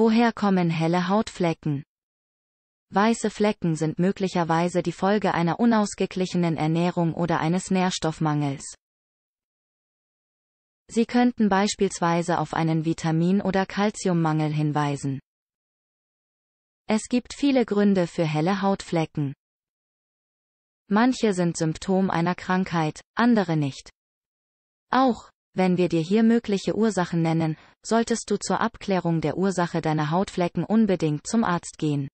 Woher kommen helle Hautflecken? Weiße Flecken sind möglicherweise die Folge einer unausgeglichenen Ernährung oder eines Nährstoffmangels. Sie könnten beispielsweise auf einen Vitamin- oder Kalziummangel hinweisen. Es gibt viele Gründe für helle Hautflecken. Manche sind Symptom einer Krankheit, andere nicht. Auch, wenn wir dir hier mögliche Ursachen nennen, solltest du zur Abklärung der Ursache deiner Hautflecken unbedingt zum Arzt gehen.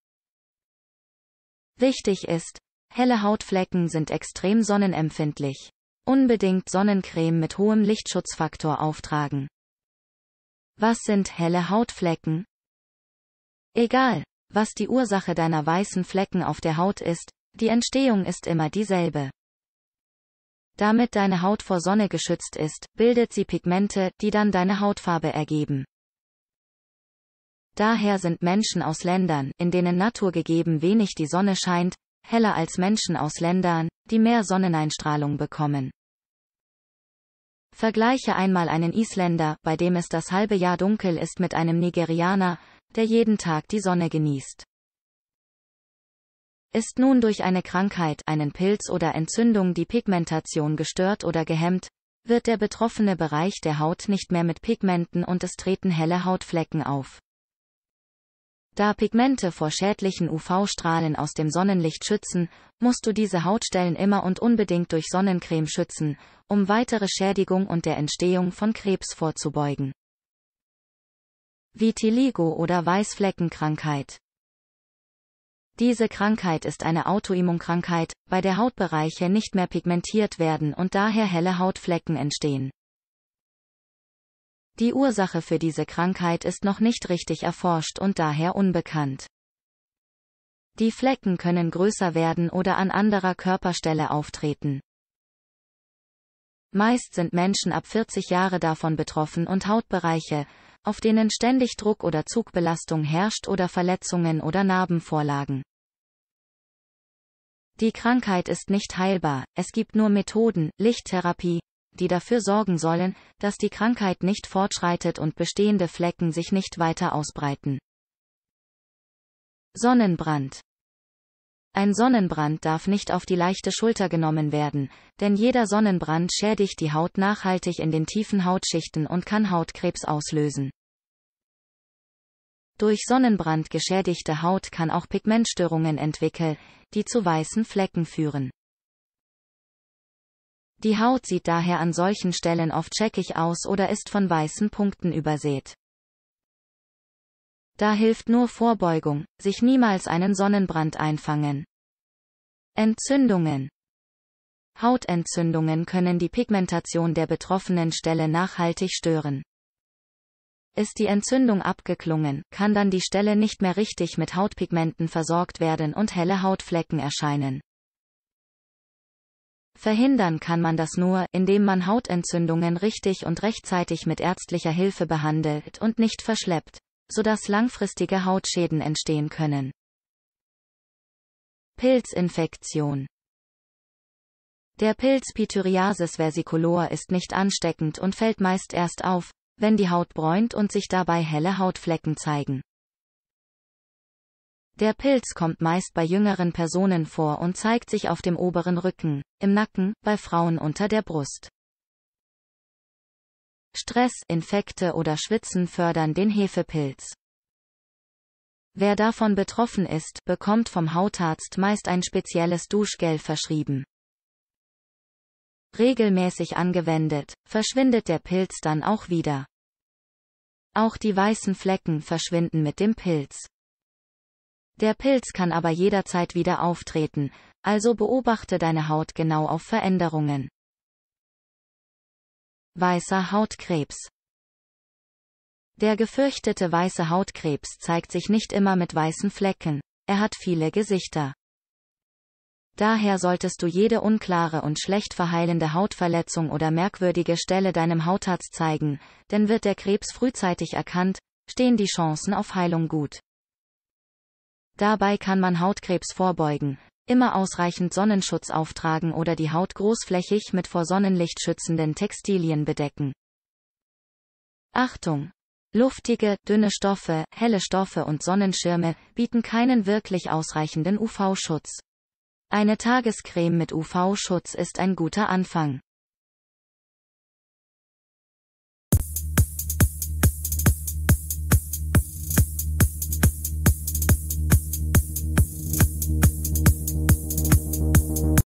Wichtig ist, helle Hautflecken sind extrem sonnenempfindlich. Unbedingt Sonnencreme mit hohem Lichtschutzfaktor auftragen. Was sind helle Hautflecken? Egal, was die Ursache deiner weißen Flecken auf der Haut ist, die Entstehung ist immer dieselbe. Damit deine Haut vor Sonne geschützt ist, bildet sie Pigmente, die dann deine Hautfarbe ergeben. Daher sind Menschen aus Ländern, in denen naturgegeben wenig die Sonne scheint, heller als Menschen aus Ländern, die mehr Sonneneinstrahlung bekommen. Vergleiche einmal einen Isländer, bei dem es das halbe Jahr dunkel ist, mit einem Nigerianer, der jeden Tag die Sonne genießt. Ist nun durch eine Krankheit, einen Pilz oder Entzündung die Pigmentation gestört oder gehemmt, wird der betroffene Bereich der Haut nicht mehr mit Pigmenten und es treten helle Hautflecken auf. Da Pigmente vor schädlichen UV-Strahlen aus dem Sonnenlicht schützen, musst du diese Hautstellen immer und unbedingt durch Sonnencreme schützen, um weitere Schädigung und der Entstehung von Krebs vorzubeugen. Vitiligo oder Weißfleckenkrankheit diese Krankheit ist eine Autoimmunkrankheit, bei der Hautbereiche nicht mehr pigmentiert werden und daher helle Hautflecken entstehen. Die Ursache für diese Krankheit ist noch nicht richtig erforscht und daher unbekannt. Die Flecken können größer werden oder an anderer Körperstelle auftreten. Meist sind Menschen ab 40 Jahre davon betroffen und Hautbereiche, auf denen ständig Druck oder Zugbelastung herrscht oder Verletzungen oder Narben vorlagen. Die Krankheit ist nicht heilbar, es gibt nur Methoden, Lichttherapie, die dafür sorgen sollen, dass die Krankheit nicht fortschreitet und bestehende Flecken sich nicht weiter ausbreiten. Sonnenbrand ein Sonnenbrand darf nicht auf die leichte Schulter genommen werden, denn jeder Sonnenbrand schädigt die Haut nachhaltig in den tiefen Hautschichten und kann Hautkrebs auslösen. Durch Sonnenbrand geschädigte Haut kann auch Pigmentstörungen entwickeln, die zu weißen Flecken führen. Die Haut sieht daher an solchen Stellen oft scheckig aus oder ist von weißen Punkten übersät. Da hilft nur Vorbeugung, sich niemals einen Sonnenbrand einfangen. Entzündungen. Hautentzündungen können die Pigmentation der betroffenen Stelle nachhaltig stören. Ist die Entzündung abgeklungen, kann dann die Stelle nicht mehr richtig mit Hautpigmenten versorgt werden und helle Hautflecken erscheinen. Verhindern kann man das nur, indem man Hautentzündungen richtig und rechtzeitig mit ärztlicher Hilfe behandelt und nicht verschleppt sodass langfristige Hautschäden entstehen können. Pilzinfektion Der Pilz Pityriasis versicolor ist nicht ansteckend und fällt meist erst auf, wenn die Haut bräunt und sich dabei helle Hautflecken zeigen. Der Pilz kommt meist bei jüngeren Personen vor und zeigt sich auf dem oberen Rücken, im Nacken, bei Frauen unter der Brust. Stress, Infekte oder Schwitzen fördern den Hefepilz. Wer davon betroffen ist, bekommt vom Hautarzt meist ein spezielles Duschgel verschrieben. Regelmäßig angewendet, verschwindet der Pilz dann auch wieder. Auch die weißen Flecken verschwinden mit dem Pilz. Der Pilz kann aber jederzeit wieder auftreten, also beobachte deine Haut genau auf Veränderungen. Weißer Hautkrebs Der gefürchtete weiße Hautkrebs zeigt sich nicht immer mit weißen Flecken. Er hat viele Gesichter. Daher solltest du jede unklare und schlecht verheilende Hautverletzung oder merkwürdige Stelle deinem Hautarzt zeigen, denn wird der Krebs frühzeitig erkannt, stehen die Chancen auf Heilung gut. Dabei kann man Hautkrebs vorbeugen, Immer ausreichend Sonnenschutz auftragen oder die Haut großflächig mit vor Sonnenlicht schützenden Textilien bedecken. Achtung! Luftige, dünne Stoffe, helle Stoffe und Sonnenschirme bieten keinen wirklich ausreichenden UV-Schutz. Eine Tagescreme mit UV-Schutz ist ein guter Anfang.